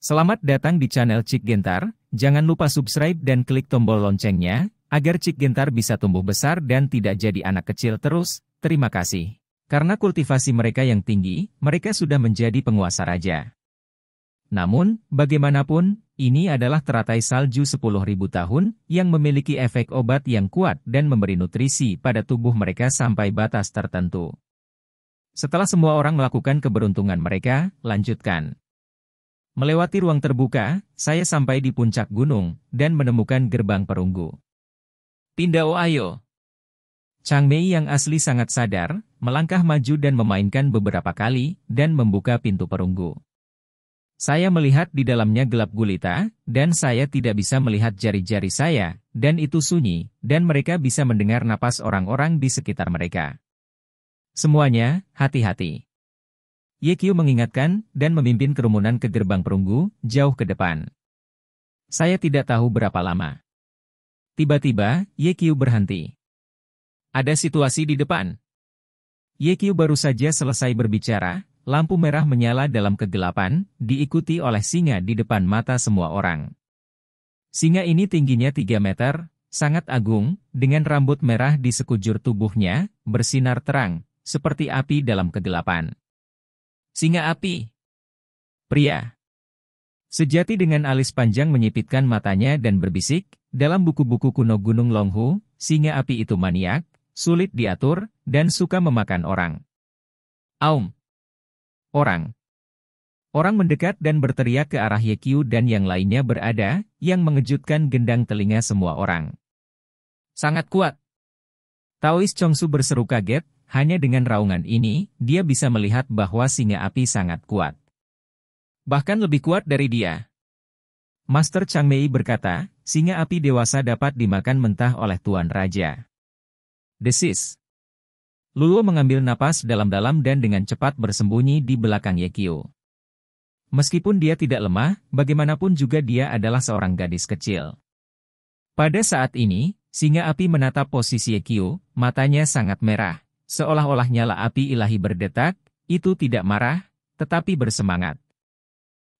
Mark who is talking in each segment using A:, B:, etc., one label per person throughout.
A: Selamat datang di channel Cik Gentar, jangan lupa subscribe dan klik tombol loncengnya, agar Cik Gentar bisa tumbuh besar dan tidak jadi anak kecil terus, terima kasih. Karena kultivasi mereka yang tinggi, mereka sudah menjadi penguasa raja. Namun, bagaimanapun, ini adalah teratai salju 10.000 tahun, yang memiliki efek obat yang kuat dan memberi nutrisi pada tubuh mereka sampai batas tertentu. Setelah semua orang melakukan keberuntungan mereka, lanjutkan. Melewati ruang terbuka, saya sampai di puncak gunung dan menemukan gerbang perunggu. Pindao ayo. Chang Mei yang asli sangat sadar, melangkah maju dan memainkan beberapa kali dan membuka pintu perunggu. Saya melihat di dalamnya gelap gulita, dan saya tidak bisa melihat jari-jari saya, dan itu sunyi, dan mereka bisa mendengar napas orang-orang di sekitar mereka. Semuanya, hati-hati. Ye Qiu mengingatkan dan memimpin kerumunan ke gerbang perunggu, jauh ke depan. Saya tidak tahu berapa lama. Tiba-tiba, Ye Qiu berhenti. Ada situasi di depan. Ye Qiu baru saja selesai berbicara, lampu merah menyala dalam kegelapan, diikuti oleh singa di depan mata semua orang. Singa ini tingginya 3 meter, sangat agung, dengan rambut merah di sekujur tubuhnya, bersinar terang, seperti api dalam kegelapan. Singa api. Pria. Sejati dengan alis panjang menyipitkan matanya dan berbisik, dalam buku-buku kuno Gunung Longhu, singa api itu maniak, sulit diatur, dan suka memakan orang. Aum. Orang. Orang mendekat dan berteriak ke arah Yekyu dan yang lainnya berada, yang mengejutkan gendang telinga semua orang. Sangat kuat. Taois Chongsu berseru kaget, hanya dengan raungan ini, dia bisa melihat bahwa singa api sangat kuat. Bahkan lebih kuat dari dia. Master Chang Mei berkata, singa api dewasa dapat dimakan mentah oleh Tuan Raja. Desis. Luo mengambil napas dalam-dalam dan dengan cepat bersembunyi di belakang Yekio. Meskipun dia tidak lemah, bagaimanapun juga dia adalah seorang gadis kecil. Pada saat ini, singa api menatap posisi Yekio, matanya sangat merah. Seolah-olah nyala api ilahi berdetak, itu tidak marah, tetapi bersemangat.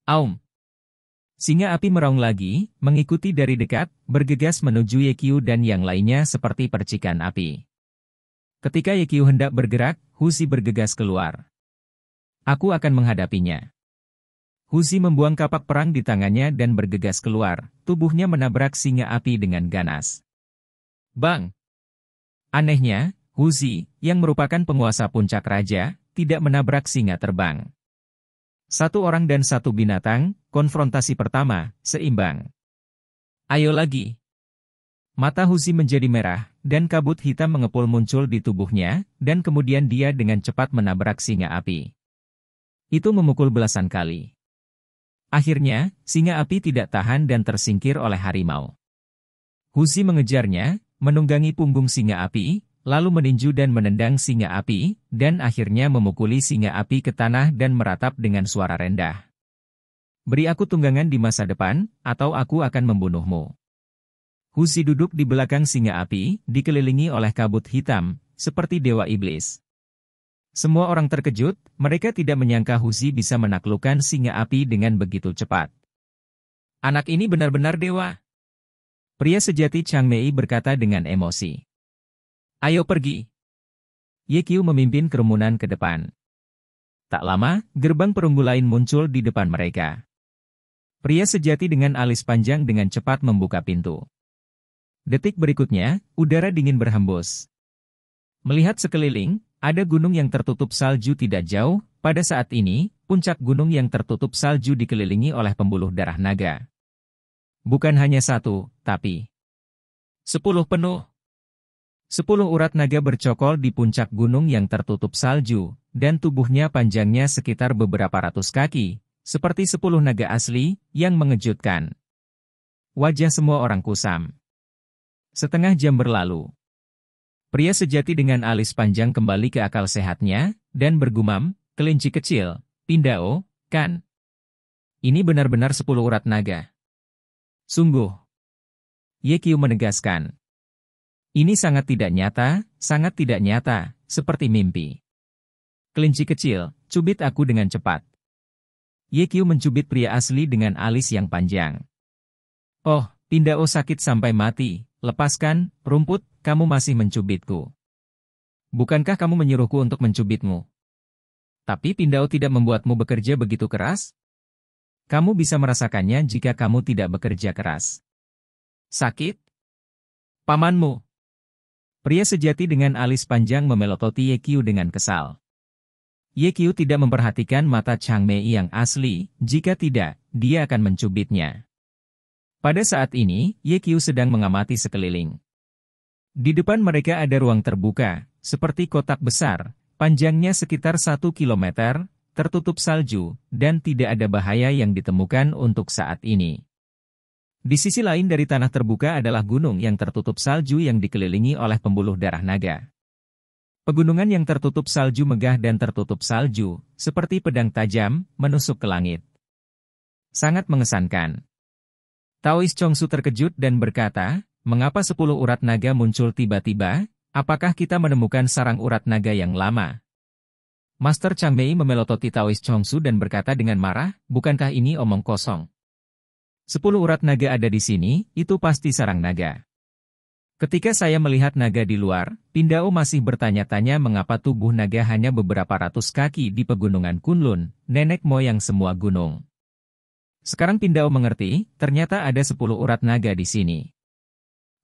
A: Aum. Singa api meraung lagi, mengikuti dari dekat, bergegas menuju Yekiu dan yang lainnya seperti percikan api. Ketika Yekiu hendak bergerak, Husi bergegas keluar. Aku akan menghadapinya. Husi membuang kapak perang di tangannya dan bergegas keluar, tubuhnya menabrak singa api dengan ganas. Bang! Anehnya, Huzi, yang merupakan penguasa puncak raja, tidak menabrak singa terbang. Satu orang dan satu binatang, konfrontasi pertama, seimbang. Ayo lagi. Mata Huzi menjadi merah, dan kabut hitam mengepul muncul di tubuhnya, dan kemudian dia dengan cepat menabrak singa api. Itu memukul belasan kali. Akhirnya, singa api tidak tahan dan tersingkir oleh harimau. Huzi mengejarnya, menunggangi punggung singa api, lalu meninju dan menendang singa api, dan akhirnya memukuli singa api ke tanah dan meratap dengan suara rendah. Beri aku tunggangan di masa depan, atau aku akan membunuhmu. Husi duduk di belakang singa api, dikelilingi oleh kabut hitam, seperti dewa iblis. Semua orang terkejut, mereka tidak menyangka Husi bisa menaklukkan singa api dengan begitu cepat. Anak ini benar-benar dewa. Pria sejati Chang Mei berkata dengan emosi. Ayo pergi. Ye Qiu memimpin kerumunan ke depan. Tak lama, gerbang perunggu lain muncul di depan mereka. Pria sejati dengan alis panjang dengan cepat membuka pintu. Detik berikutnya, udara dingin berhembus. Melihat sekeliling, ada gunung yang tertutup salju tidak jauh, pada saat ini, puncak gunung yang tertutup salju dikelilingi oleh pembuluh darah naga. Bukan hanya satu, tapi sepuluh penuh. Sepuluh urat naga bercokol di puncak gunung yang tertutup salju, dan tubuhnya panjangnya sekitar beberapa ratus kaki, seperti sepuluh naga asli, yang mengejutkan. Wajah semua orang kusam. Setengah jam berlalu. Pria sejati dengan alis panjang kembali ke akal sehatnya, dan bergumam, kelinci kecil, pindao, kan. Ini benar-benar sepuluh urat naga. Sungguh. Yekiu menegaskan. Ini sangat tidak nyata, sangat tidak nyata, seperti mimpi. Kelinci kecil, cubit aku dengan cepat. Yekyu mencubit pria asli dengan alis yang panjang. Oh, Pindao oh sakit sampai mati, lepaskan, rumput, kamu masih mencubitku. Bukankah kamu menyuruhku untuk mencubitmu? Tapi Pindao oh tidak membuatmu bekerja begitu keras? Kamu bisa merasakannya jika kamu tidak bekerja keras. Sakit? Pamanmu, Pria sejati dengan alis panjang memelototi Ye Yekyu dengan kesal. Ye Yekyu tidak memperhatikan mata Chang Mei yang asli, jika tidak, dia akan mencubitnya. Pada saat ini, Ye Yekyu sedang mengamati sekeliling. Di depan mereka ada ruang terbuka, seperti kotak besar, panjangnya sekitar 1 kilometer, tertutup salju, dan tidak ada bahaya yang ditemukan untuk saat ini. Di sisi lain dari tanah terbuka adalah gunung yang tertutup salju yang dikelilingi oleh pembuluh darah naga. Pegunungan yang tertutup salju megah dan tertutup salju, seperti pedang tajam, menusuk ke langit. Sangat mengesankan. Taois Chongsu terkejut dan berkata, mengapa sepuluh urat naga muncul tiba-tiba, apakah kita menemukan sarang urat naga yang lama? Master Chang Mei memelototi Taois Chongsu dan berkata dengan marah, bukankah ini omong kosong? Sepuluh urat naga ada di sini, itu pasti sarang naga. Ketika saya melihat naga di luar, Pindao masih bertanya-tanya mengapa tubuh naga hanya beberapa ratus kaki di pegunungan Kunlun, nenek moyang semua gunung. Sekarang Pindao mengerti, ternyata ada sepuluh urat naga di sini.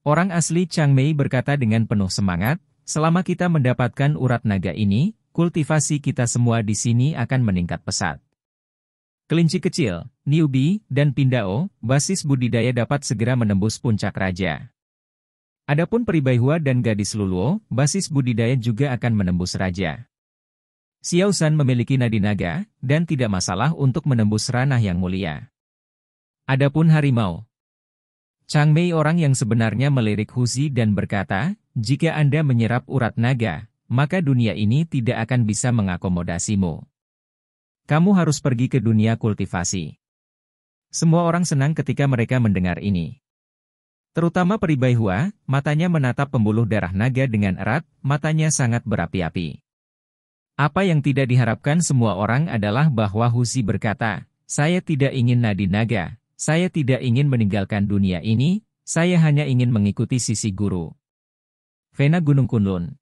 A: Orang asli Chang Mei berkata dengan penuh semangat, selama kita mendapatkan urat naga ini, kultivasi kita semua di sini akan meningkat pesat. Kelinci kecil, newbie, dan pindao, basis budidaya dapat segera menembus puncak raja. Adapun peribaihua dan gadis luluo, basis budidaya juga akan menembus raja. San memiliki nadi naga, dan tidak masalah untuk menembus ranah yang mulia. Adapun harimau. Chang Mei orang yang sebenarnya melirik Huzi dan berkata, jika Anda menyerap urat naga, maka dunia ini tidak akan bisa mengakomodasimu. Kamu harus pergi ke dunia kultivasi. Semua orang senang ketika mereka mendengar ini. Terutama peribai Hua, matanya menatap pembuluh darah naga dengan erat, matanya sangat berapi-api. Apa yang tidak diharapkan semua orang adalah bahwa Husi berkata, saya tidak ingin nadi naga, saya tidak ingin meninggalkan dunia ini, saya hanya ingin mengikuti sisi guru. Vena Gunung Kunlun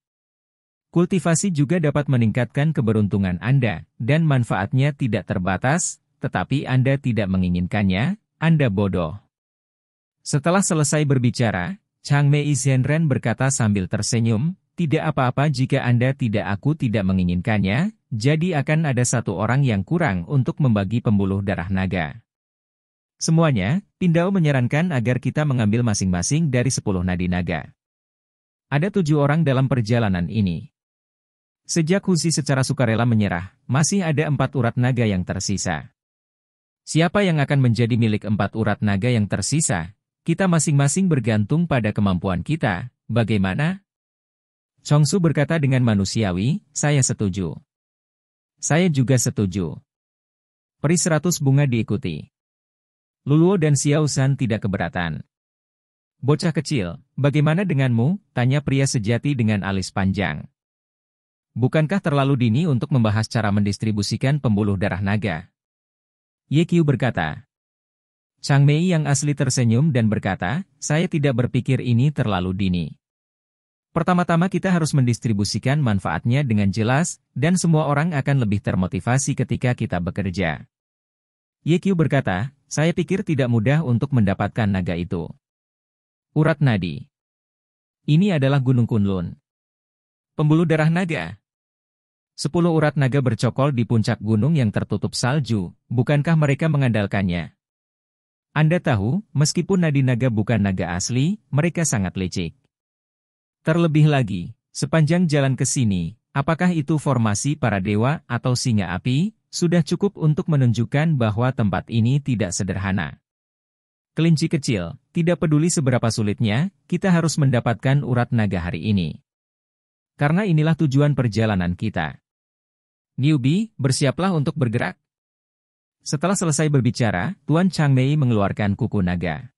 A: Kultivasi juga dapat meningkatkan keberuntungan Anda, dan manfaatnya tidak terbatas, tetapi Anda tidak menginginkannya, Anda bodoh. Setelah selesai berbicara, Chang Mei Zhenren berkata sambil tersenyum, tidak apa-apa jika Anda tidak aku tidak menginginkannya, jadi akan ada satu orang yang kurang untuk membagi pembuluh darah naga. Semuanya, Pindau menyarankan agar kita mengambil masing-masing dari sepuluh nadi naga. Ada tujuh orang dalam perjalanan ini. Sejak Husi secara sukarela menyerah, masih ada empat urat naga yang tersisa. Siapa yang akan menjadi milik empat urat naga yang tersisa? Kita masing-masing bergantung pada kemampuan kita, bagaimana? Chong Su berkata dengan manusiawi, saya setuju. Saya juga setuju. Peri seratus bunga diikuti. Luluo dan Xiao San tidak keberatan. Bocah kecil, bagaimana denganmu? Tanya pria sejati dengan alis panjang. Bukankah terlalu dini untuk membahas cara mendistribusikan pembuluh darah naga? Ye Qiu berkata. Chang Mei yang asli tersenyum dan berkata, saya tidak berpikir ini terlalu dini. Pertama-tama kita harus mendistribusikan manfaatnya dengan jelas, dan semua orang akan lebih termotivasi ketika kita bekerja. Ye Qiu berkata, saya pikir tidak mudah untuk mendapatkan naga itu. Urat nadi. Ini adalah gunung kunlun. Pembuluh darah naga, Sepuluh urat naga bercokol di puncak gunung yang tertutup salju, bukankah mereka mengandalkannya? Anda tahu, meskipun nadi naga bukan naga asli, mereka sangat licik. Terlebih lagi, sepanjang jalan ke sini, apakah itu formasi para dewa atau singa api, sudah cukup untuk menunjukkan bahwa tempat ini tidak sederhana. Kelinci kecil, tidak peduli seberapa sulitnya, kita harus mendapatkan urat naga hari ini. Karena inilah tujuan perjalanan kita. Newbie, bersiaplah untuk bergerak. Setelah selesai berbicara, Tuan Chang Mei mengeluarkan kuku naga.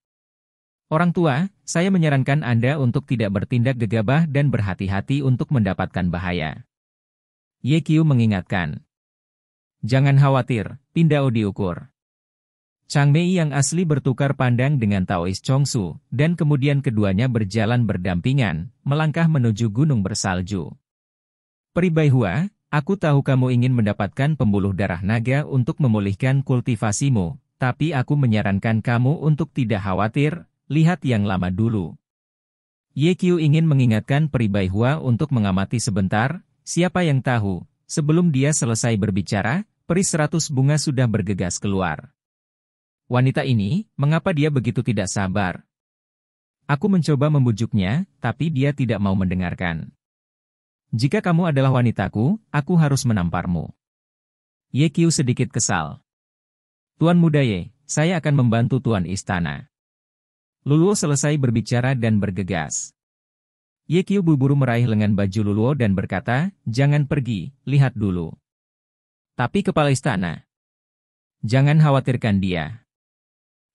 A: Orang tua, saya menyarankan Anda untuk tidak bertindak gegabah dan berhati-hati untuk mendapatkan bahaya. Ye Qiu mengingatkan. Jangan khawatir, Pindao diukur. Chang Mei yang asli bertukar pandang dengan Taois Su, dan kemudian keduanya berjalan berdampingan, melangkah menuju gunung bersalju. Peribai Hua, Aku tahu kamu ingin mendapatkan pembuluh darah naga untuk memulihkan kultivasimu, tapi aku menyarankan kamu untuk tidak khawatir, lihat yang lama dulu. Ye Qiu ingin mengingatkan Peribai Hua untuk mengamati sebentar, siapa yang tahu, sebelum dia selesai berbicara, peri seratus bunga sudah bergegas keluar. Wanita ini, mengapa dia begitu tidak sabar? Aku mencoba membujuknya, tapi dia tidak mau mendengarkan. Jika kamu adalah wanitaku, aku harus menamparmu. Ye Qiu sedikit kesal. Tuan muda Ye, saya akan membantu Tuan Istana. Luluo selesai berbicara dan bergegas. Ye Qiu buru-buru meraih lengan baju Luluo dan berkata, jangan pergi, lihat dulu. Tapi kepala istana. Jangan khawatirkan dia.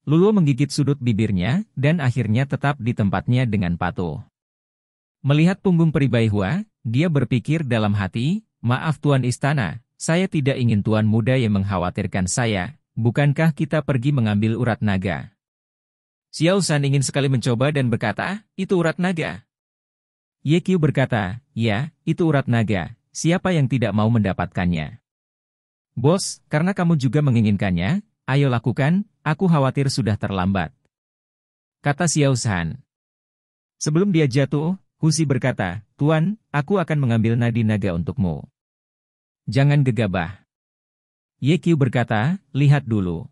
A: Luluo menggigit sudut bibirnya, dan akhirnya tetap di tempatnya dengan patuh. Melihat punggung Peribai Hua, dia berpikir dalam hati, maaf Tuan Istana, saya tidak ingin Tuan Muda yang mengkhawatirkan saya, bukankah kita pergi mengambil urat naga? Xiao San ingin sekali mencoba dan berkata, itu urat naga. Ye Qiu berkata, ya, itu urat naga, siapa yang tidak mau mendapatkannya? Bos, karena kamu juga menginginkannya, ayo lakukan, aku khawatir sudah terlambat. Kata Xiao San. Sebelum dia jatuh, Husi berkata, Tuan, aku akan mengambil nadi naga untukmu. Jangan gegabah. Yekyu berkata, lihat dulu.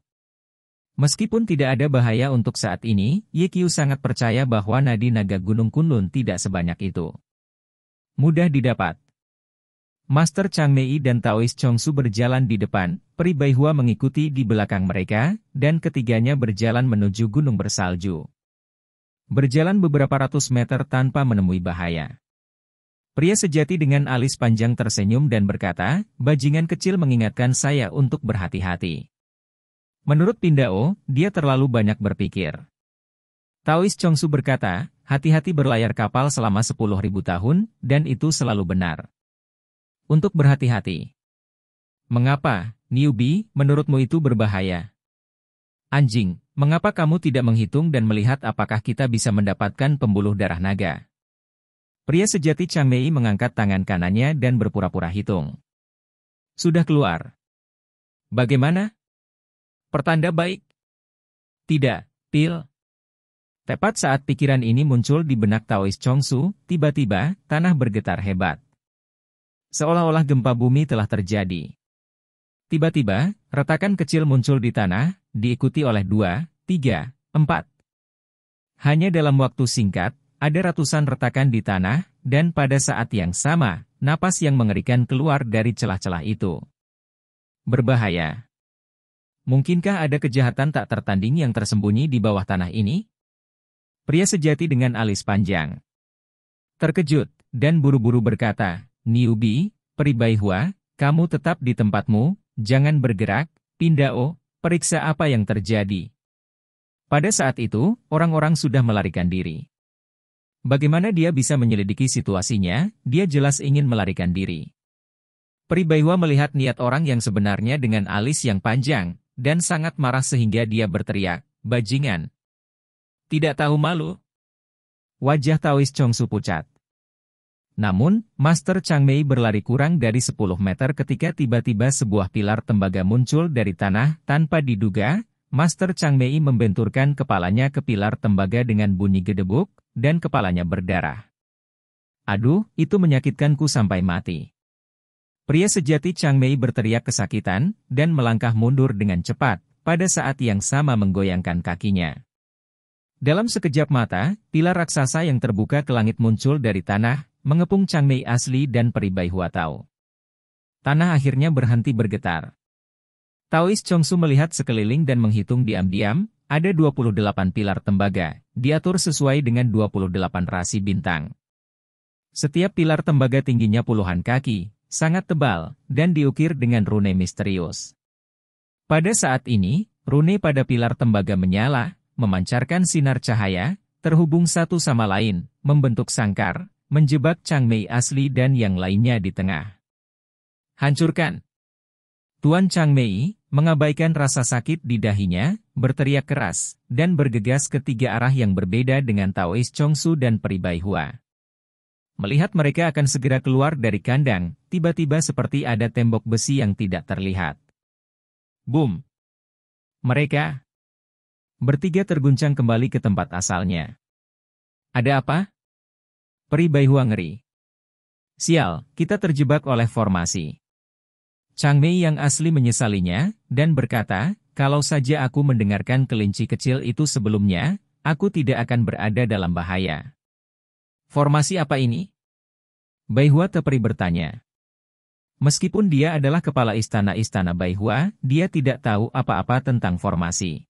A: Meskipun tidak ada bahaya untuk saat ini, Yekyu sangat percaya bahwa nadi naga Gunung Kunlun tidak sebanyak itu. Mudah didapat. Master Chang Mei dan Chong Su berjalan di depan, Peri Baihua mengikuti di belakang mereka, dan ketiganya berjalan menuju gunung bersalju berjalan beberapa ratus meter tanpa menemui bahaya. Pria sejati dengan alis panjang tersenyum dan berkata, bajingan kecil mengingatkan saya untuk berhati-hati. Menurut Pindao, dia terlalu banyak berpikir. Taois Chongsu berkata, hati-hati berlayar kapal selama 10.000 tahun, dan itu selalu benar. Untuk berhati-hati. Mengapa, newbie, menurutmu itu berbahaya? Anjing, Mengapa kamu tidak menghitung dan melihat apakah kita bisa mendapatkan pembuluh darah naga? Pria sejati Chang Mei mengangkat tangan kanannya dan berpura-pura hitung. Sudah keluar. Bagaimana? Pertanda baik? Tidak, pil. Tepat saat pikiran ini muncul di benak Taois Su, tiba-tiba tanah bergetar hebat. Seolah-olah gempa bumi telah terjadi. Tiba-tiba, retakan kecil muncul di tanah, diikuti oleh 2, 3, 4. Hanya dalam waktu singkat, ada ratusan retakan di tanah, dan pada saat yang sama, napas yang mengerikan keluar dari celah-celah itu. Berbahaya. Mungkinkah ada kejahatan tak tertanding yang tersembunyi di bawah tanah ini? Pria sejati dengan alis panjang. Terkejut, dan buru-buru berkata, Niubi, Peribaihua, kamu tetap di tempatmu, jangan bergerak, pindah oh, Periksa apa yang terjadi. Pada saat itu, orang-orang sudah melarikan diri. Bagaimana dia bisa menyelidiki situasinya, dia jelas ingin melarikan diri. Pribaiwa melihat niat orang yang sebenarnya dengan alis yang panjang, dan sangat marah sehingga dia berteriak, bajingan. Tidak tahu malu. Wajah Tawis Chongsu pucat. Namun, Master Chang Mei berlari kurang dari 10 meter ketika tiba-tiba sebuah pilar tembaga muncul dari tanah tanpa diduga. Master Chang Mei membenturkan kepalanya ke pilar tembaga dengan bunyi gedebuk, dan kepalanya berdarah. Aduh, itu menyakitkanku sampai mati. Pria sejati Chang Mei berteriak kesakitan, dan melangkah mundur dengan cepat, pada saat yang sama menggoyangkan kakinya. Dalam sekejap mata, pilar raksasa yang terbuka ke langit muncul dari tanah mengepung Mei asli dan Peribai Huatao. Tanah akhirnya berhenti bergetar. Taois Su melihat sekeliling dan menghitung diam-diam, ada 28 pilar tembaga, diatur sesuai dengan 28 rasi bintang. Setiap pilar tembaga tingginya puluhan kaki, sangat tebal, dan diukir dengan rune misterius. Pada saat ini, rune pada pilar tembaga menyala, memancarkan sinar cahaya, terhubung satu sama lain, membentuk sangkar, menjebak Chang Mei asli dan yang lainnya di tengah. Hancurkan. Tuan Chang Mei mengabaikan rasa sakit di dahinya, berteriak keras, dan bergegas ke tiga arah yang berbeda dengan Chong Su dan Peribai Hua. Melihat mereka akan segera keluar dari kandang, tiba-tiba seperti ada tembok besi yang tidak terlihat. Boom! Mereka bertiga terguncang kembali ke tempat asalnya. Ada apa? Peri Hua ngeri. Sial, kita terjebak oleh formasi. Chang Mei yang asli menyesalinya, dan berkata, kalau saja aku mendengarkan kelinci kecil itu sebelumnya, aku tidak akan berada dalam bahaya. Formasi apa ini? Baihua Teperi bertanya. Meskipun dia adalah kepala istana-istana Baihua, dia tidak tahu apa-apa tentang formasi.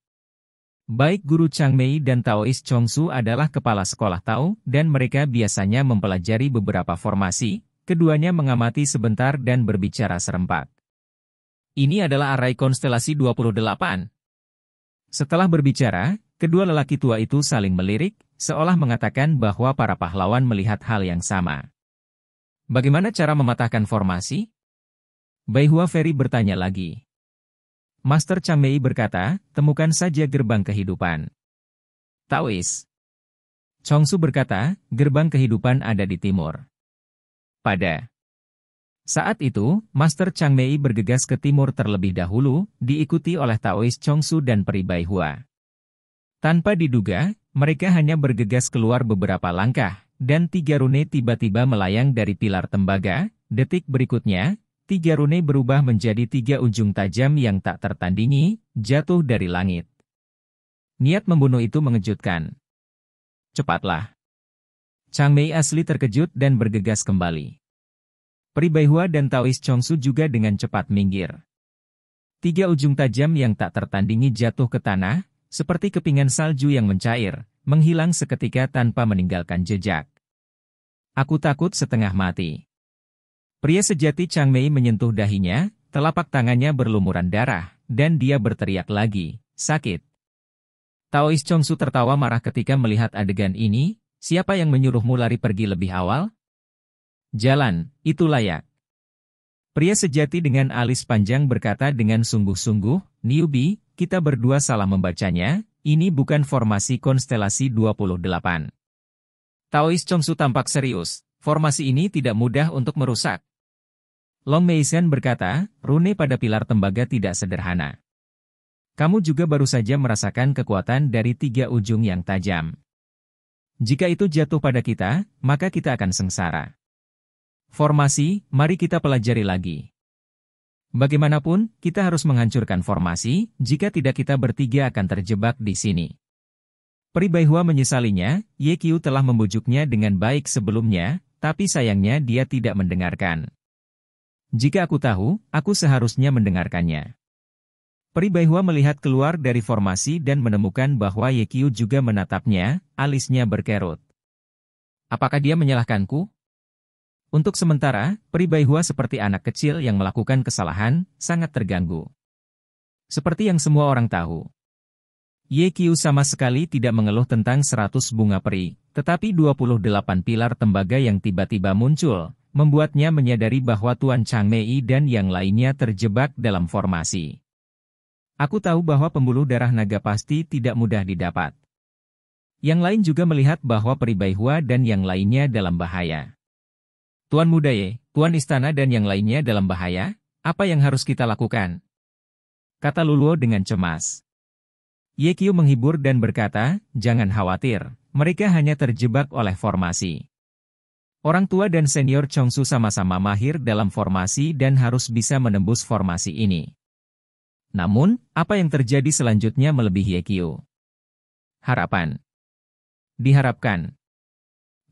A: Baik guru Chang Mei dan Chong Su adalah kepala sekolah Tao, dan mereka biasanya mempelajari beberapa formasi, keduanya mengamati sebentar dan berbicara serempak. Ini adalah arai konstelasi 28. Setelah berbicara, kedua lelaki tua itu saling melirik, seolah mengatakan bahwa para pahlawan melihat hal yang sama. Bagaimana cara mematahkan formasi? Bai Hua Ferry bertanya lagi. Master Chamei berkata, temukan saja gerbang kehidupan. Taois. Chongsu berkata, gerbang kehidupan ada di timur. Pada saat itu, Master Chang Mei bergegas ke timur terlebih dahulu, diikuti oleh Taois Chongsu dan Peribai Hua. Tanpa diduga, mereka hanya bergegas keluar beberapa langkah, dan tiga rune tiba-tiba melayang dari pilar tembaga. Detik berikutnya, tiga rune berubah menjadi tiga ujung tajam yang tak tertandingi, jatuh dari langit. Niat membunuh itu mengejutkan. Cepatlah. Chang Mei asli terkejut dan bergegas kembali. Pri Peribaihua dan Chong Su juga dengan cepat minggir. Tiga ujung tajam yang tak tertandingi jatuh ke tanah, seperti kepingan salju yang mencair, menghilang seketika tanpa meninggalkan jejak. Aku takut setengah mati. Pria sejati Chang Mei menyentuh dahinya, telapak tangannya berlumuran darah, dan dia berteriak lagi, sakit. Taois Su tertawa marah ketika melihat adegan ini, siapa yang menyuruhmu lari pergi lebih awal? Jalan, itu layak. Pria sejati dengan alis panjang berkata dengan sungguh-sungguh, Niubi, kita berdua salah membacanya, ini bukan formasi konstelasi 28. Taois Su tampak serius, formasi ini tidak mudah untuk merusak, Long Meishan berkata, rune pada pilar tembaga tidak sederhana. Kamu juga baru saja merasakan kekuatan dari tiga ujung yang tajam. Jika itu jatuh pada kita, maka kita akan sengsara. Formasi, mari kita pelajari lagi. Bagaimanapun, kita harus menghancurkan formasi, jika tidak kita bertiga akan terjebak di sini. Peribaihua menyesalinya, Ye Qiu telah membujuknya dengan baik sebelumnya, tapi sayangnya dia tidak mendengarkan. Jika aku tahu, aku seharusnya mendengarkannya. Peribaihua melihat keluar dari formasi dan menemukan bahwa Yekyu juga menatapnya, alisnya berkerut. Apakah dia menyalahkanku? Untuk sementara, Peribaihua seperti anak kecil yang melakukan kesalahan, sangat terganggu. Seperti yang semua orang tahu. Ye Yekyu sama sekali tidak mengeluh tentang 100 bunga peri, tetapi 28 pilar tembaga yang tiba-tiba muncul, membuatnya menyadari bahwa Tuan Chang Mei dan yang lainnya terjebak dalam formasi. Aku tahu bahwa pembuluh darah naga pasti tidak mudah didapat. Yang lain juga melihat bahwa Peribaihua dan yang lainnya dalam bahaya. Tuan Mudaye, Tuan Istana dan yang lainnya dalam bahaya, apa yang harus kita lakukan? Kata Luluo dengan cemas. Ye Qiu menghibur dan berkata, jangan khawatir, mereka hanya terjebak oleh formasi. Orang tua dan senior Chongsu sama-sama mahir dalam formasi dan harus bisa menembus formasi ini. Namun, apa yang terjadi selanjutnya melebihi EQ? Harapan Diharapkan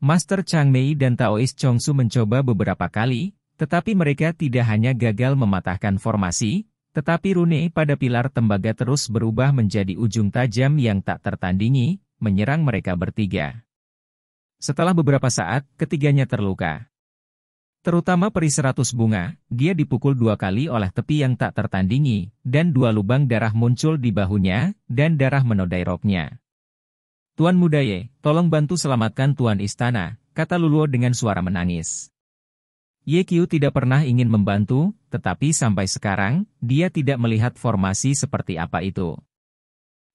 A: Master Chang Mei dan Taoist Chongsu mencoba beberapa kali, tetapi mereka tidak hanya gagal mematahkan formasi, tetapi rune pada pilar tembaga terus berubah menjadi ujung tajam yang tak tertandingi, menyerang mereka bertiga. Setelah beberapa saat, ketiganya terluka. Terutama peri seratus bunga, dia dipukul dua kali oleh tepi yang tak tertandingi, dan dua lubang darah muncul di bahunya, dan darah menodai roknya. Tuan Mudaye, tolong bantu selamatkan Tuan Istana, kata Luluo dengan suara menangis. Ye Qiu tidak pernah ingin membantu, tetapi sampai sekarang, dia tidak melihat formasi seperti apa itu.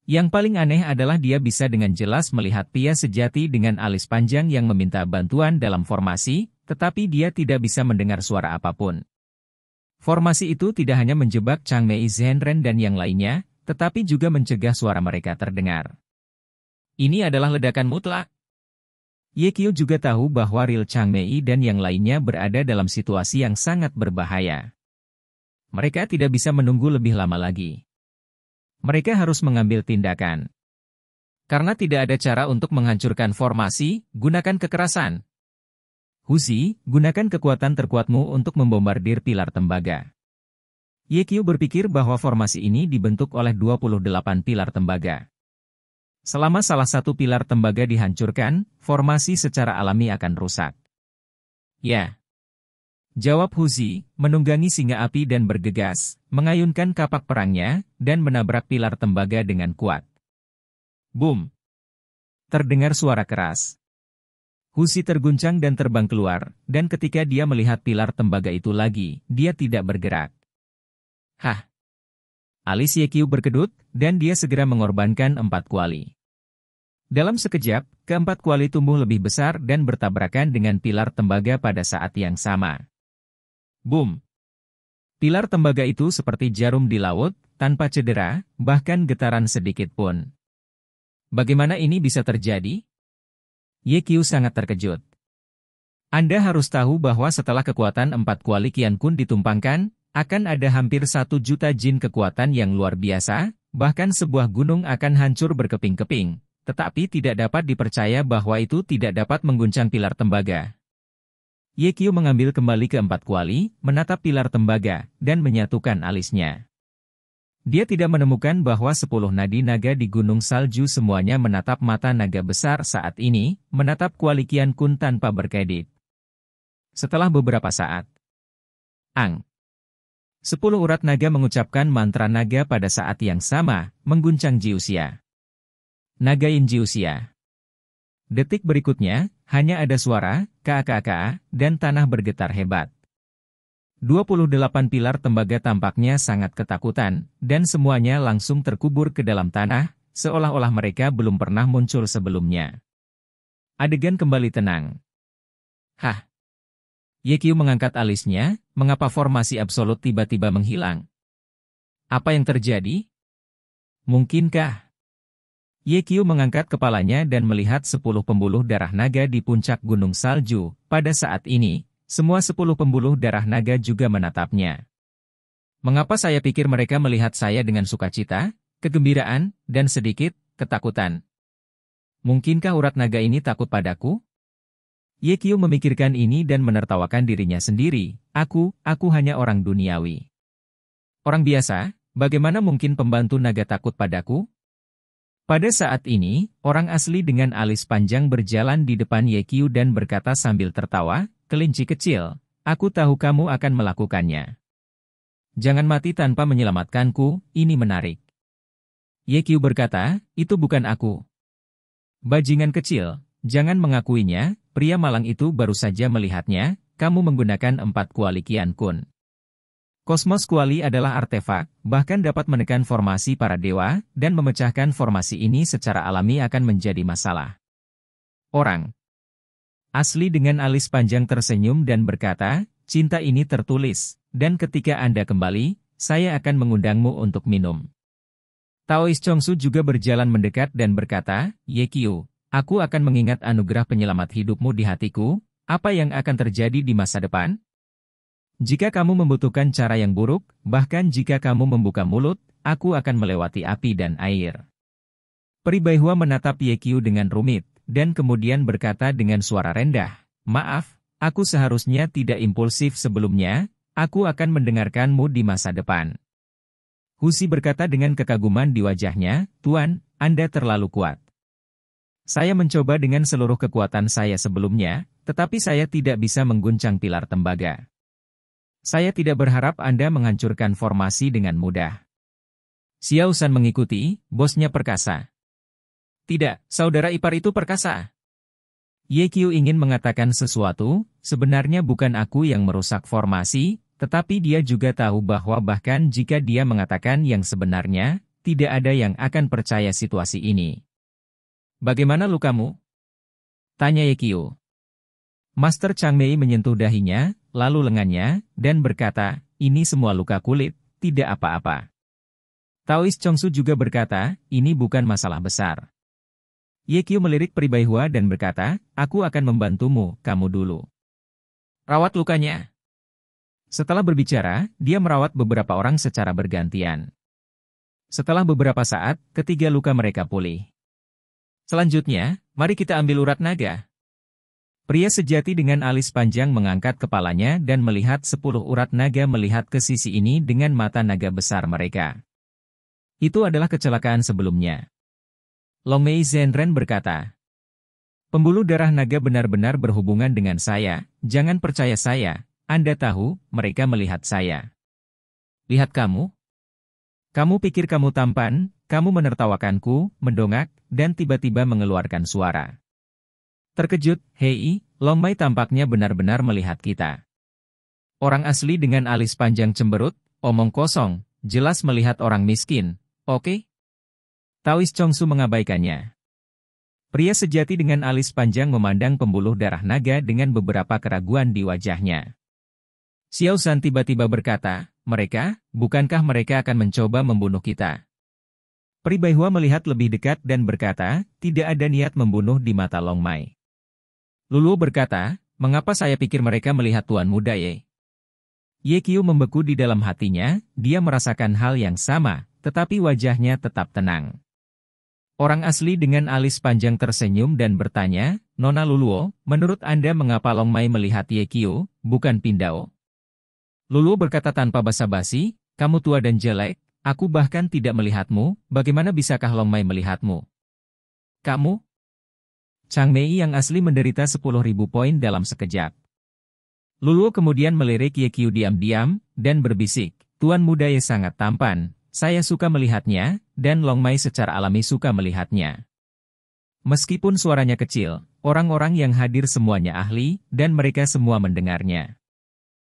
A: Yang paling aneh adalah dia bisa dengan jelas melihat Pia sejati dengan alis panjang yang meminta bantuan dalam formasi, tetapi dia tidak bisa mendengar suara apapun. Formasi itu tidak hanya menjebak Chang Mei Zhenren dan yang lainnya, tetapi juga mencegah suara mereka terdengar. Ini adalah ledakan mutlak. Ye Qiu juga tahu bahwa Ril Chang Mei dan yang lainnya berada dalam situasi yang sangat berbahaya. Mereka tidak bisa menunggu lebih lama lagi mereka harus mengambil tindakan. Karena tidak ada cara untuk menghancurkan formasi, gunakan kekerasan. Husi, gunakan kekuatan terkuatmu untuk membombardir pilar tembaga. Yekyu berpikir bahwa formasi ini dibentuk oleh 28 pilar tembaga. Selama salah satu pilar tembaga dihancurkan, formasi secara alami akan rusak. Ya, Jawab Huzi, menunggangi singa api dan bergegas, mengayunkan kapak perangnya, dan menabrak pilar tembaga dengan kuat. Boom! Terdengar suara keras. Husi terguncang dan terbang keluar, dan ketika dia melihat pilar tembaga itu lagi, dia tidak bergerak. Hah! Alis Yekyu berkedut, dan dia segera mengorbankan empat kuali. Dalam sekejap, keempat kuali tumbuh lebih besar dan bertabrakan dengan pilar tembaga pada saat yang sama. Boom! Pilar tembaga itu seperti jarum di laut, tanpa cedera, bahkan getaran sedikit pun. Bagaimana ini bisa terjadi? Qiu sangat terkejut. Anda harus tahu bahwa setelah kekuatan empat kuali Kian Kun ditumpangkan, akan ada hampir satu juta jin kekuatan yang luar biasa, bahkan sebuah gunung akan hancur berkeping-keping, tetapi tidak dapat dipercaya bahwa itu tidak dapat mengguncang pilar tembaga. Yekio mengambil kembali keempat kuali, menatap pilar tembaga, dan menyatukan alisnya. Dia tidak menemukan bahwa sepuluh nadi naga di Gunung Salju semuanya menatap mata naga besar saat ini, menatap kuali Kian Kun tanpa berkedip. Setelah beberapa saat, Ang. Sepuluh urat naga mengucapkan mantra naga pada saat yang sama, mengguncang Jiusia. Naga Injiusia. Detik berikutnya, hanya ada suara, kakak dan tanah bergetar hebat. 28 pilar tembaga tampaknya sangat ketakutan, dan semuanya langsung terkubur ke dalam tanah, seolah-olah mereka belum pernah muncul sebelumnya. Adegan kembali tenang. Hah? Yekyu mengangkat alisnya, mengapa formasi absolut tiba-tiba menghilang? Apa yang terjadi? Mungkinkah? Ye Qiu mengangkat kepalanya dan melihat sepuluh pembuluh darah naga di puncak gunung salju. Pada saat ini, semua sepuluh pembuluh darah naga juga menatapnya. Mengapa saya pikir mereka melihat saya dengan sukacita, kegembiraan, dan sedikit ketakutan? Mungkinkah urat naga ini takut padaku? Ye Qiu memikirkan ini dan menertawakan dirinya sendiri. Aku, aku hanya orang duniawi. Orang biasa, bagaimana mungkin pembantu naga takut padaku? Pada saat ini, orang asli dengan alis panjang berjalan di depan Yekyu dan berkata sambil tertawa, kelinci kecil, aku tahu kamu akan melakukannya. Jangan mati tanpa menyelamatkanku, ini menarik. Yekyu berkata, itu bukan aku. Bajingan kecil, jangan mengakuinya, pria malang itu baru saja melihatnya, kamu menggunakan empat kuali Kian Kun. Kosmos Kuali adalah artefak, bahkan dapat menekan formasi para dewa, dan memecahkan formasi ini secara alami akan menjadi masalah. Orang Asli dengan alis panjang tersenyum dan berkata, cinta ini tertulis, dan ketika Anda kembali, saya akan mengundangmu untuk minum. Taois Chongsu juga berjalan mendekat dan berkata, Ye Yekyu, aku akan mengingat anugerah penyelamat hidupmu di hatiku, apa yang akan terjadi di masa depan? Jika kamu membutuhkan cara yang buruk, bahkan jika kamu membuka mulut, aku akan melewati api dan air. Peribaihua menatap Yekyu dengan rumit, dan kemudian berkata dengan suara rendah, Maaf, aku seharusnya tidak impulsif sebelumnya, aku akan mendengarkanmu di masa depan. Husi berkata dengan kekaguman di wajahnya, Tuan, Anda terlalu kuat. Saya mencoba dengan seluruh kekuatan saya sebelumnya, tetapi saya tidak bisa mengguncang pilar tembaga. Saya tidak berharap Anda menghancurkan formasi dengan mudah. Xiao San mengikuti, bosnya perkasa. Tidak, saudara ipar itu perkasa. Ye Qiu ingin mengatakan sesuatu, sebenarnya bukan aku yang merusak formasi, tetapi dia juga tahu bahwa bahkan jika dia mengatakan yang sebenarnya, tidak ada yang akan percaya situasi ini. Bagaimana lukamu? Tanya Ye Qiu. Master Chang Mei menyentuh dahinya, lalu lengannya, dan berkata, ini semua luka kulit, tidak apa-apa. Taois Chongsu juga berkata, ini bukan masalah besar. Ye Qiu melirik Peribaihua dan berkata, aku akan membantumu, kamu dulu. Rawat lukanya. Setelah berbicara, dia merawat beberapa orang secara bergantian. Setelah beberapa saat, ketiga luka mereka pulih. Selanjutnya, mari kita ambil urat naga. Pria sejati dengan alis panjang mengangkat kepalanya dan melihat sepuluh urat naga melihat ke sisi ini dengan mata naga besar mereka. Itu adalah kecelakaan sebelumnya. Long Mei Zenren berkata, Pembuluh darah naga benar-benar berhubungan dengan saya, jangan percaya saya, Anda tahu, mereka melihat saya. Lihat kamu. Kamu pikir kamu tampan, kamu menertawakanku, mendongak, dan tiba-tiba mengeluarkan suara. Terkejut, Hei, Lombai tampaknya benar-benar melihat kita. Orang asli dengan alis panjang cemberut, omong kosong, jelas melihat orang miskin, oke? Okay? Taois Chongsu mengabaikannya. Pria sejati dengan alis panjang memandang pembuluh darah naga dengan beberapa keraguan di wajahnya. Xiao San tiba-tiba berkata, mereka, bukankah mereka akan mencoba membunuh kita? Pribaihua melihat lebih dekat dan berkata, tidak ada niat membunuh di mata Long Mai. Lulu berkata, mengapa saya pikir mereka melihat Tuan Muda Ye? Ye Kyu membeku di dalam hatinya, dia merasakan hal yang sama, tetapi wajahnya tetap tenang. Orang asli dengan alis panjang tersenyum dan bertanya, Nona Luluo, menurut Anda mengapa Long Mai melihat Ye Kyu, bukan Pindao? Lulu berkata tanpa basa-basi, kamu tua dan jelek, aku bahkan tidak melihatmu, bagaimana bisakah Long Mai melihatmu? Kamu? Chang Mei yang asli menderita 10.000 poin dalam sekejap. Lulu kemudian melirik Ye Qiu diam-diam, dan berbisik, Tuan muda Ye sangat tampan, saya suka melihatnya, dan Long Mai secara alami suka melihatnya. Meskipun suaranya kecil, orang-orang yang hadir semuanya ahli, dan mereka semua mendengarnya.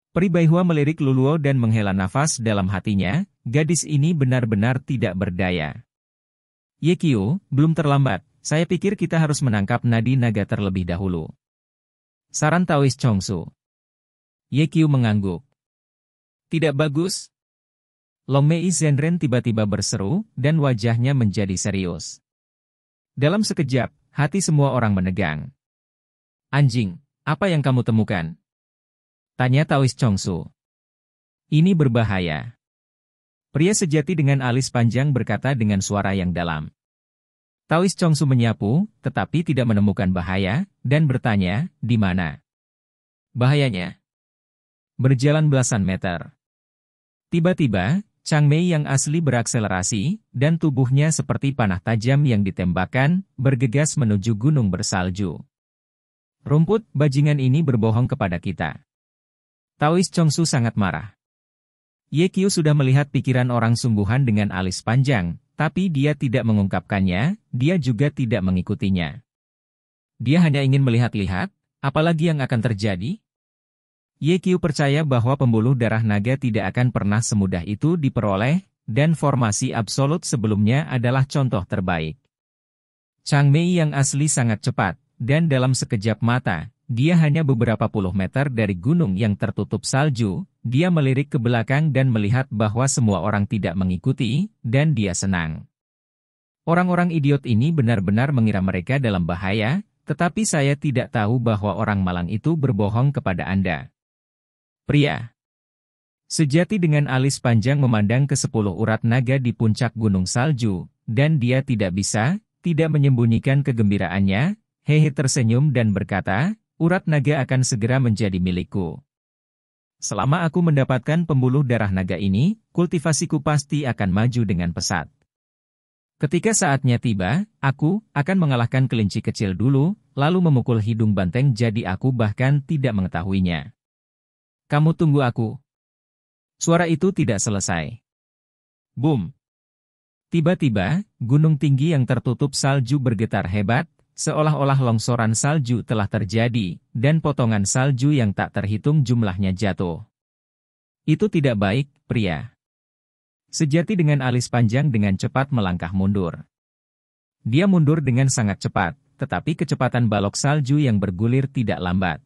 A: Peribaihua melirik Luluo dan menghela nafas dalam hatinya, gadis ini benar-benar tidak berdaya. Ye Qiu, belum terlambat, saya pikir kita harus menangkap nadi naga terlebih dahulu. Saran Taois Chongsu. Ye Qiu mengangguk. Tidak bagus? Long Mei Zenren tiba-tiba berseru, dan wajahnya menjadi serius. Dalam sekejap, hati semua orang menegang. Anjing, apa yang kamu temukan? Tanya Taois Chongsu. Ini berbahaya. Pria sejati dengan alis panjang berkata dengan suara yang dalam. Taois Chongsu menyapu, tetapi tidak menemukan bahaya, dan bertanya, di mana? Bahayanya. Berjalan belasan meter. Tiba-tiba, Chang Mei yang asli berakselerasi, dan tubuhnya seperti panah tajam yang ditembakkan, bergegas menuju gunung bersalju. Rumput, bajingan ini berbohong kepada kita. Taois Chongsu sangat marah. Ye Qiu sudah melihat pikiran orang sungguhan dengan alis panjang, tapi dia tidak mengungkapkannya, dia juga tidak mengikutinya. Dia hanya ingin melihat-lihat, apalagi yang akan terjadi? Ye YQ percaya bahwa pembuluh darah naga tidak akan pernah semudah itu diperoleh, dan formasi absolut sebelumnya adalah contoh terbaik. Chang Mei yang asli sangat cepat, dan dalam sekejap mata, dia hanya beberapa puluh meter dari gunung yang tertutup salju, dia melirik ke belakang dan melihat bahwa semua orang tidak mengikuti, dan dia senang. Orang-orang idiot ini benar-benar mengira mereka dalam bahaya, tetapi saya tidak tahu bahwa orang malang itu berbohong kepada Anda. Pria Sejati dengan alis panjang memandang ke sepuluh urat naga di puncak gunung salju, dan dia tidak bisa, tidak menyembunyikan kegembiraannya, Hehe tersenyum dan berkata, urat naga akan segera menjadi milikku. Selama aku mendapatkan pembuluh darah naga ini, kultivasiku pasti akan maju dengan pesat. Ketika saatnya tiba, aku akan mengalahkan kelinci kecil dulu, lalu memukul hidung banteng jadi aku bahkan tidak mengetahuinya. Kamu tunggu aku. Suara itu tidak selesai. Boom. Tiba-tiba, gunung tinggi yang tertutup salju bergetar hebat, Seolah-olah longsoran salju telah terjadi, dan potongan salju yang tak terhitung jumlahnya jatuh. Itu tidak baik, pria. Sejati dengan alis panjang dengan cepat melangkah mundur. Dia mundur dengan sangat cepat, tetapi kecepatan balok salju yang bergulir tidak lambat.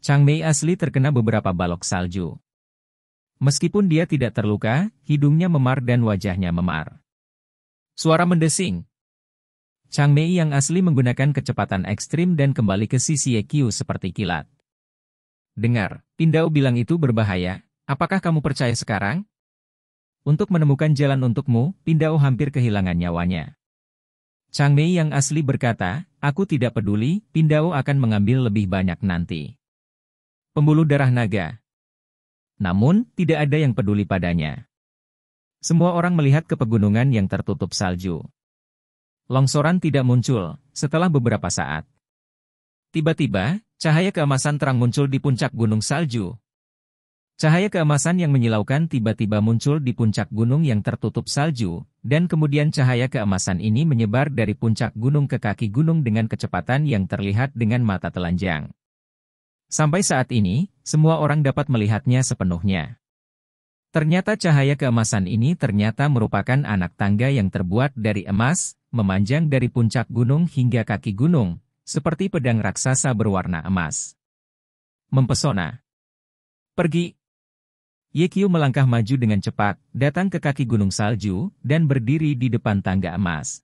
A: Chang Mei asli terkena beberapa balok salju. Meskipun dia tidak terluka, hidungnya memar dan wajahnya memar. Suara mendesing, Chang Mei yang asli menggunakan kecepatan ekstrim dan kembali ke sisi EQ seperti kilat. Dengar, Pindau bilang itu berbahaya, apakah kamu percaya sekarang? Untuk menemukan jalan untukmu, Pindau hampir kehilangan nyawanya. Chang Mei yang asli berkata, aku tidak peduli, Pindau akan mengambil lebih banyak nanti. Pembuluh darah naga. Namun, tidak ada yang peduli padanya. Semua orang melihat ke pegunungan yang tertutup salju. Longsoran tidak muncul setelah beberapa saat. Tiba-tiba, cahaya keemasan terang muncul di puncak gunung salju. Cahaya keemasan yang menyilaukan tiba-tiba muncul di puncak gunung yang tertutup salju, dan kemudian cahaya keemasan ini menyebar dari puncak gunung ke kaki gunung dengan kecepatan yang terlihat dengan mata telanjang. Sampai saat ini, semua orang dapat melihatnya sepenuhnya. Ternyata cahaya keemasan ini ternyata merupakan anak tangga yang terbuat dari emas, memanjang dari puncak gunung hingga kaki gunung, seperti pedang raksasa berwarna emas. Mempesona. Pergi. Yekyu melangkah maju dengan cepat, datang ke kaki gunung salju, dan berdiri di depan tangga emas.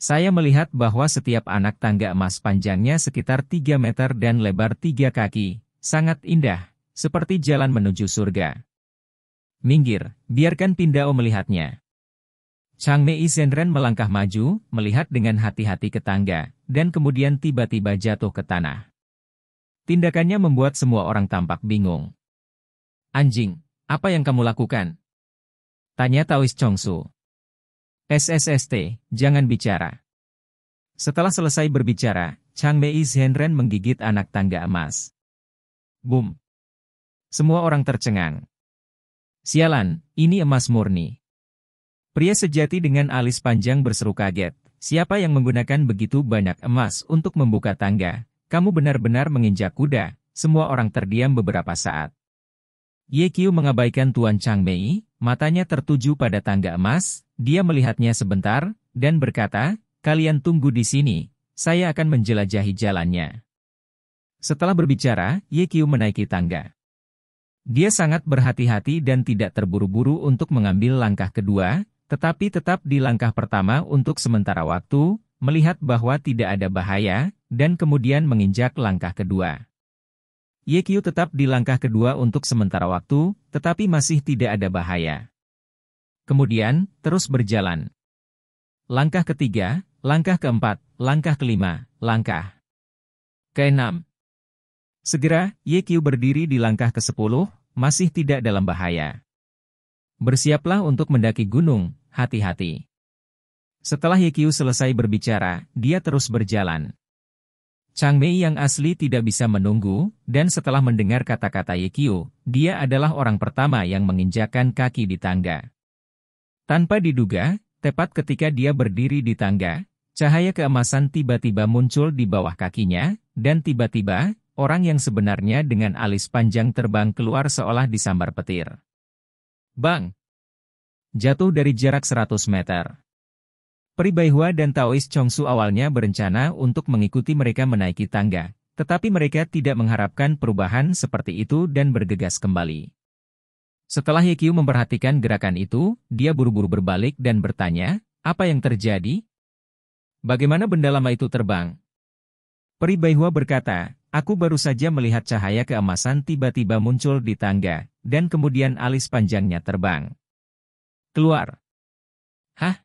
A: Saya melihat bahwa setiap anak tangga emas panjangnya sekitar 3 meter dan lebar 3 kaki, sangat indah, seperti jalan menuju surga. Minggir, biarkan Pindao melihatnya. Chang Mei Zhenren melangkah maju, melihat dengan hati-hati ke tangga, dan kemudian tiba-tiba jatuh ke tanah. Tindakannya membuat semua orang tampak bingung. Anjing, apa yang kamu lakukan? Tanya Taois Chongsu. SSST, jangan bicara. Setelah selesai berbicara, Chang Mei Zhenren menggigit anak tangga emas. Boom. Semua orang tercengang. Sialan, ini emas murni. Pria sejati dengan alis panjang berseru kaget. Siapa yang menggunakan begitu banyak emas untuk membuka tangga? Kamu benar-benar menginjak kuda. Semua orang terdiam beberapa saat. Ye Qiu mengabaikan Tuan Chang Mei, matanya tertuju pada tangga emas, dia melihatnya sebentar, dan berkata, kalian tunggu di sini, saya akan menjelajahi jalannya. Setelah berbicara, Ye Qiu menaiki tangga. Dia sangat berhati-hati dan tidak terburu-buru untuk mengambil langkah kedua, tetapi tetap di langkah pertama untuk sementara waktu, melihat bahwa tidak ada bahaya, dan kemudian menginjak langkah kedua. YQ tetap di langkah kedua untuk sementara waktu, tetapi masih tidak ada bahaya. Kemudian, terus berjalan. Langkah ketiga, langkah keempat, langkah kelima, langkah keenam. Segera, YQ berdiri di langkah ke-10, masih tidak dalam bahaya. Bersiaplah untuk mendaki gunung, hati-hati. Setelah Yekyu selesai berbicara, dia terus berjalan. Chang Mei yang asli tidak bisa menunggu, dan setelah mendengar kata-kata Yekyu, dia adalah orang pertama yang menginjakan kaki di tangga. Tanpa diduga, tepat ketika dia berdiri di tangga, cahaya keemasan tiba-tiba muncul di bawah kakinya, dan tiba-tiba, orang yang sebenarnya dengan alis panjang terbang keluar seolah disambar petir. Bang! jatuh dari jarak 100 meter. Baihua dan Taois Chongsu awalnya berencana untuk mengikuti mereka menaiki tangga, tetapi mereka tidak mengharapkan perubahan seperti itu dan bergegas kembali. Setelah Yekiu memperhatikan gerakan itu, dia buru-buru berbalik dan bertanya, apa yang terjadi? Bagaimana benda lama itu terbang? Peri Baihua berkata, aku baru saja melihat cahaya keemasan tiba-tiba muncul di tangga, dan kemudian alis panjangnya terbang. Keluar. Hah?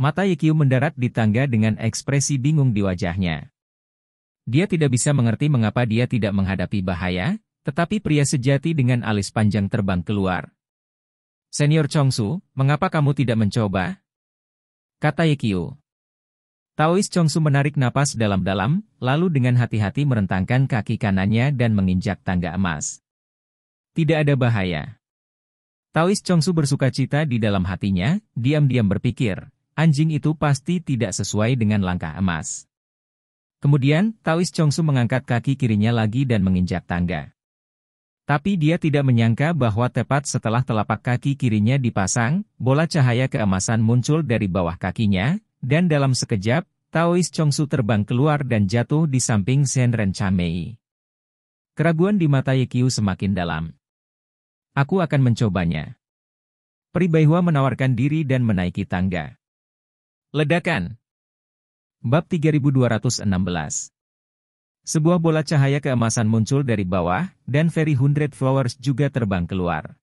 A: Mata Yikyu mendarat di tangga dengan ekspresi bingung di wajahnya. Dia tidak bisa mengerti mengapa dia tidak menghadapi bahaya, tetapi pria sejati dengan alis panjang terbang keluar. Senior Chongsu, mengapa kamu tidak mencoba? Kata Yikyu. Taois Chongsu menarik napas dalam-dalam, lalu dengan hati-hati merentangkan kaki kanannya dan menginjak tangga emas. Tidak ada bahaya. Taois Chongsu bersuka cita di dalam hatinya, diam-diam berpikir, anjing itu pasti tidak sesuai dengan langkah emas. Kemudian, Taois Chongsu mengangkat kaki kirinya lagi dan menginjak tangga. Tapi dia tidak menyangka bahwa tepat setelah telapak kaki kirinya dipasang, bola cahaya keemasan muncul dari bawah kakinya, dan dalam sekejap, Taois Chongsu terbang keluar dan jatuh di samping Shenren Chamei. Keraguan di mata Yekiu semakin dalam. Aku akan mencobanya. Peribaihwa menawarkan diri dan menaiki tangga. Ledakan. Bab 3216 Sebuah bola cahaya keemasan muncul dari bawah, dan Fairy Hundred Flowers juga terbang keluar.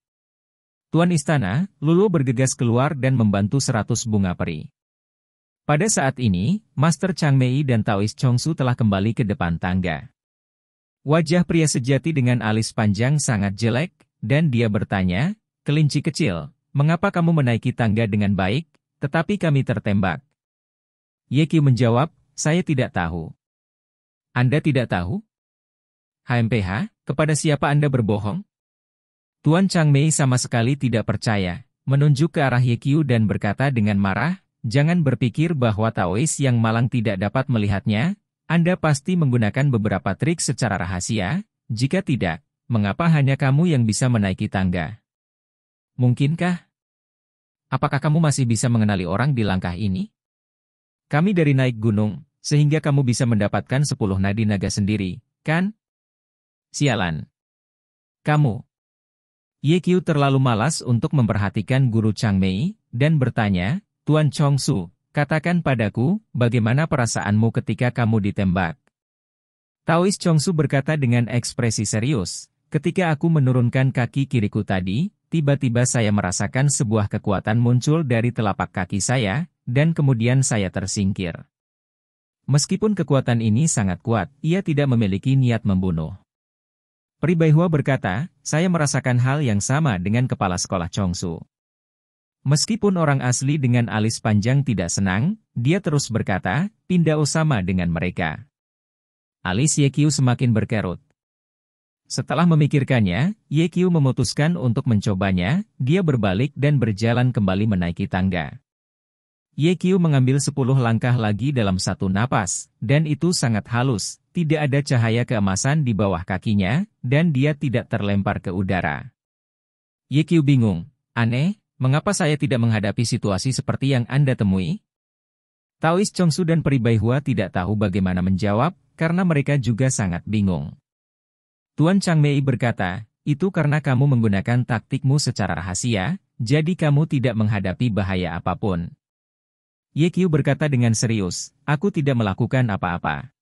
A: Tuan Istana, Lulu bergegas keluar dan membantu seratus bunga peri. Pada saat ini, Master Chang Mei dan Taois Su telah kembali ke depan tangga. Wajah pria sejati dengan alis panjang sangat jelek, dan dia bertanya, kelinci kecil, mengapa kamu menaiki tangga dengan baik, tetapi kami tertembak? Yeki menjawab, saya tidak tahu. Anda tidak tahu? HMPH, kepada siapa Anda berbohong? Tuan Chang Mei sama sekali tidak percaya, menunjuk ke arah Yekiu dan berkata dengan marah, jangan berpikir bahwa Taois yang malang tidak dapat melihatnya, Anda pasti menggunakan beberapa trik secara rahasia, jika tidak, Mengapa hanya kamu yang bisa menaiki tangga? Mungkinkah? Apakah kamu masih bisa mengenali orang di langkah ini? Kami dari naik gunung, sehingga kamu bisa mendapatkan sepuluh nadi naga sendiri, kan? Sialan. Kamu. Ye terlalu malas untuk memperhatikan guru Chang Mei, dan bertanya, Tuan Chong Su, katakan padaku, bagaimana perasaanmu ketika kamu ditembak? Taois Chong Su berkata dengan ekspresi serius, Ketika aku menurunkan kaki kiriku tadi, tiba-tiba saya merasakan sebuah kekuatan muncul dari telapak kaki saya, dan kemudian saya tersingkir. Meskipun kekuatan ini sangat kuat, ia tidak memiliki niat membunuh. Pribaihua berkata, saya merasakan hal yang sama dengan kepala sekolah Chongsu. Meskipun orang asli dengan alis panjang tidak senang, dia terus berkata, pindah sama dengan mereka. Alis Yekyu semakin berkerut. Setelah memikirkannya, Ye Qiu memutuskan untuk mencobanya, dia berbalik dan berjalan kembali menaiki tangga. Ye Qiu mengambil 10 langkah lagi dalam satu napas, dan itu sangat halus, tidak ada cahaya keemasan di bawah kakinya, dan dia tidak terlempar ke udara. Ye Qiu bingung, aneh, mengapa saya tidak menghadapi situasi seperti yang Anda temui? Taois Chongsu dan Peribaihua tidak tahu bagaimana menjawab, karena mereka juga sangat bingung. Tuan Chang Mei berkata, itu karena kamu menggunakan taktikmu secara rahasia, jadi kamu tidak menghadapi bahaya apapun. Ye Qiu berkata dengan serius, aku tidak melakukan apa-apa.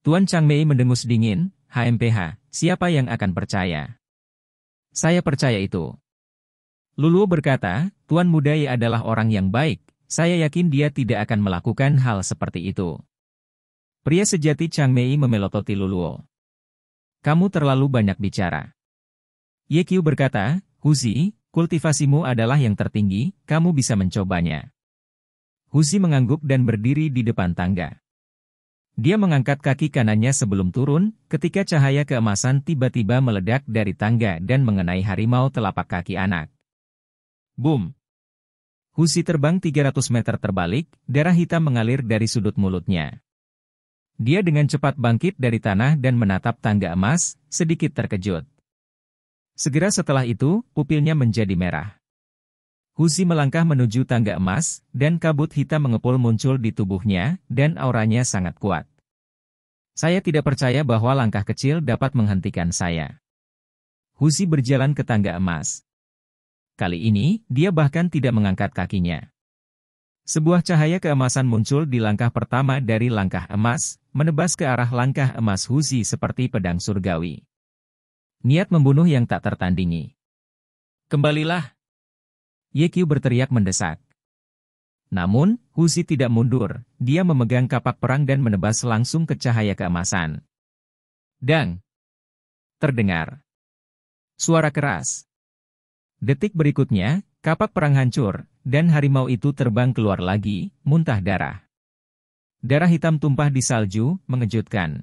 A: Tuan Chang Mei mendengus dingin, HMPH, siapa yang akan percaya? Saya percaya itu. Lulu berkata, Tuan Muda Ye adalah orang yang baik, saya yakin dia tidak akan melakukan hal seperti itu. Pria sejati Chang Mei memelototi Lulu. Kamu terlalu banyak bicara. Ye berkata, Huzi, kultivasimu adalah yang tertinggi, kamu bisa mencobanya. Huzi mengangguk dan berdiri di depan tangga. Dia mengangkat kaki kanannya sebelum turun, ketika cahaya keemasan tiba-tiba meledak dari tangga dan mengenai harimau telapak kaki anak. Boom! Husi terbang 300 meter terbalik, darah hitam mengalir dari sudut mulutnya. Dia dengan cepat bangkit dari tanah dan menatap tangga emas, sedikit terkejut. Segera setelah itu, pupilnya menjadi merah. Husi melangkah menuju tangga emas, dan kabut hitam mengepul muncul di tubuhnya, dan auranya sangat kuat. Saya tidak percaya bahwa langkah kecil dapat menghentikan saya. Husi berjalan ke tangga emas. Kali ini, dia bahkan tidak mengangkat kakinya. Sebuah cahaya keemasan muncul di langkah pertama dari langkah emas, menebas ke arah langkah emas Huzi seperti pedang surgawi. Niat membunuh yang tak tertandingi. Kembalilah! Yekyu berteriak mendesak. Namun, Huzi tidak mundur, dia memegang kapak perang dan menebas langsung ke cahaya keemasan. Dang! Terdengar. Suara keras. Detik berikutnya, Kapak perang hancur, dan harimau itu terbang keluar lagi, muntah darah. Darah hitam tumpah di salju, mengejutkan.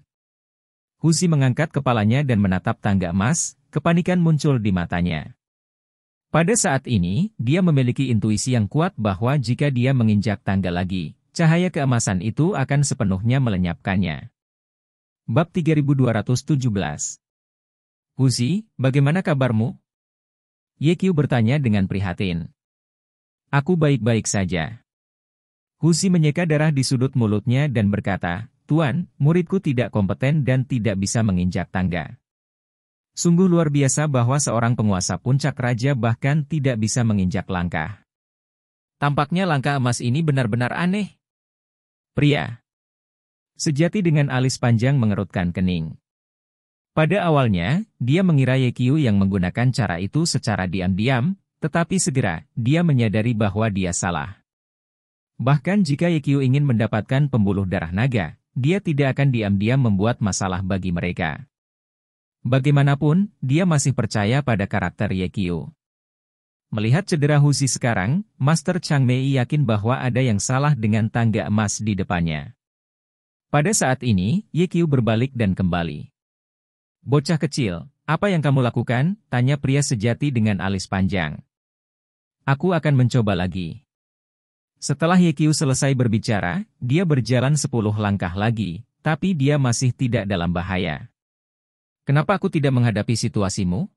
A: Husi mengangkat kepalanya dan menatap tangga emas, kepanikan muncul di matanya. Pada saat ini, dia memiliki intuisi yang kuat bahwa jika dia menginjak tangga lagi, cahaya keemasan itu akan sepenuhnya melenyapkannya. Bab 3217 Husi, bagaimana kabarmu? Ye bertanya dengan prihatin. Aku baik-baik saja. Husi menyeka darah di sudut mulutnya dan berkata, Tuan, muridku tidak kompeten dan tidak bisa menginjak tangga. Sungguh luar biasa bahwa seorang penguasa puncak raja bahkan tidak bisa menginjak langkah. Tampaknya langkah emas ini benar-benar aneh. Pria. Sejati dengan alis panjang mengerutkan kening. Pada awalnya, dia mengira Yekyu yang menggunakan cara itu secara diam-diam, tetapi segera, dia menyadari bahwa dia salah. Bahkan jika Yekyu ingin mendapatkan pembuluh darah naga, dia tidak akan diam-diam membuat masalah bagi mereka. Bagaimanapun, dia masih percaya pada karakter Yekyu. Melihat cedera Huzi sekarang, Master Chang Mei yakin bahwa ada yang salah dengan tangga emas di depannya. Pada saat ini, Yekyu berbalik dan kembali. Bocah kecil, apa yang kamu lakukan? Tanya pria sejati dengan alis panjang. Aku akan mencoba lagi. Setelah Yekyu selesai berbicara, dia berjalan sepuluh langkah lagi, tapi dia masih tidak dalam bahaya. Kenapa aku tidak menghadapi situasimu?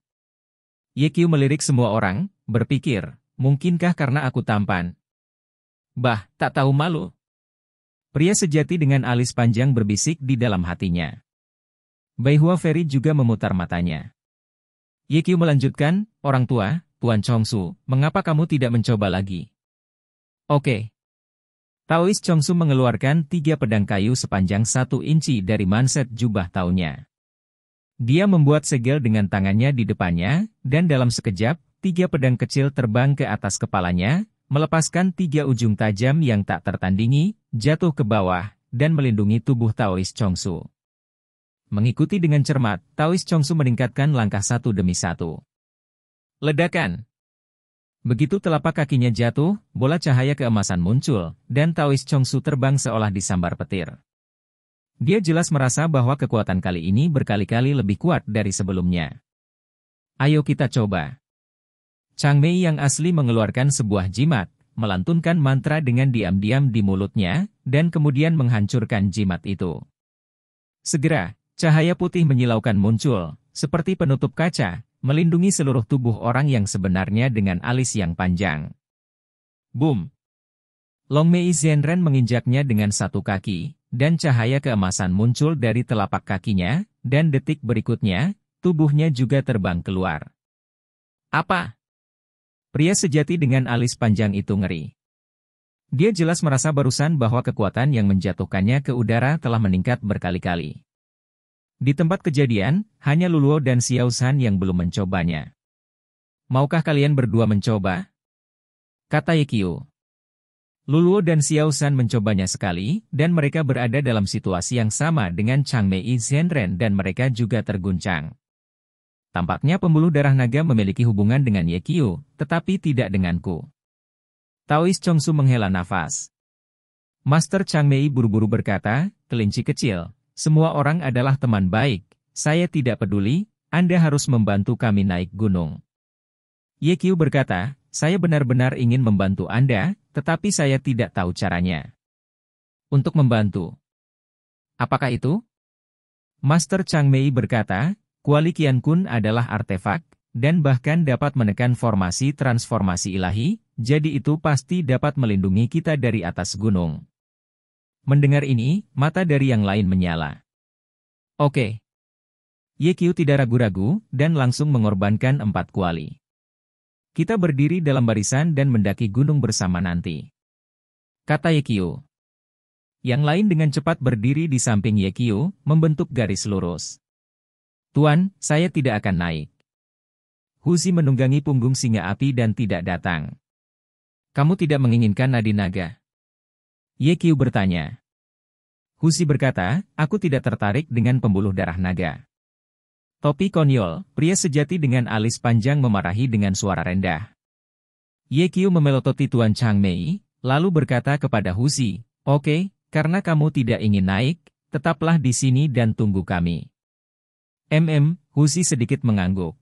A: Yekyu melirik semua orang, berpikir, mungkinkah karena aku tampan? Bah, tak tahu malu. Pria sejati dengan alis panjang berbisik di dalam hatinya. Bai Hua Ferry juga memutar matanya. Ye Qiu melanjutkan, orang tua, Tuan Su, mengapa kamu tidak mencoba lagi? Oke. Okay. Taois Su mengeluarkan tiga pedang kayu sepanjang satu inci dari manset jubah taunya. Dia membuat segel dengan tangannya di depannya, dan dalam sekejap, tiga pedang kecil terbang ke atas kepalanya, melepaskan tiga ujung tajam yang tak tertandingi, jatuh ke bawah, dan melindungi tubuh Taois Su. Mengikuti dengan cermat, Taoist Chongsu meningkatkan langkah satu demi satu. Ledakan Begitu telapak kakinya jatuh, bola cahaya keemasan muncul, dan Taoist Chongsu terbang seolah disambar petir. Dia jelas merasa bahwa kekuatan kali ini berkali-kali lebih kuat dari sebelumnya. Ayo kita coba. Chang Mei yang asli mengeluarkan sebuah jimat, melantunkan mantra dengan diam-diam di mulutnya, dan kemudian menghancurkan jimat itu. Segera, Cahaya putih menyilaukan muncul, seperti penutup kaca, melindungi seluruh tubuh orang yang sebenarnya dengan alis yang panjang. Boom! Long Mei Zhenren menginjaknya dengan satu kaki, dan cahaya keemasan muncul dari telapak kakinya, dan detik berikutnya, tubuhnya juga terbang keluar. Apa? Pria sejati dengan alis panjang itu ngeri. Dia jelas merasa barusan bahwa kekuatan yang menjatuhkannya ke udara telah meningkat berkali-kali. Di tempat kejadian, hanya Luluo dan Xiao San yang belum mencobanya. Maukah kalian berdua mencoba? Kata Yekio. Luluo dan Xiao San mencobanya sekali, dan mereka berada dalam situasi yang sama dengan Chang Mei Zhenren dan mereka juga terguncang. Tampaknya pembuluh darah naga memiliki hubungan dengan Yekio, tetapi tidak denganku. Taois Chongsu menghela nafas. Master Chang Mei buru-buru berkata, kelinci kecil, semua orang adalah teman baik. Saya tidak peduli, Anda harus membantu kami naik gunung. Yekyu berkata, saya benar-benar ingin membantu Anda, tetapi saya tidak tahu caranya. Untuk membantu. Apakah itu? Master Chang Mei berkata, Kuali Kian Kun adalah artefak, dan bahkan dapat menekan formasi transformasi ilahi, jadi itu pasti dapat melindungi kita dari atas gunung. Mendengar ini, mata dari yang lain menyala. Oke. Yekyu tidak ragu-ragu, dan langsung mengorbankan empat kuali. Kita berdiri dalam barisan dan mendaki gunung bersama nanti. Kata Yekyu. Yang lain dengan cepat berdiri di samping Yekyu, membentuk garis lurus. Tuan, saya tidak akan naik. Huzi menunggangi punggung singa api dan tidak datang. Kamu tidak menginginkan nadi naga. Qiu bertanya. Husi berkata, aku tidak tertarik dengan pembuluh darah naga. Topi konyol, pria sejati dengan alis panjang memarahi dengan suara rendah. Qiu memelototi Tuan Chang Mei, lalu berkata kepada Husi, Oke, okay, karena kamu tidak ingin naik, tetaplah di sini dan tunggu kami. MM, Husi sedikit mengangguk.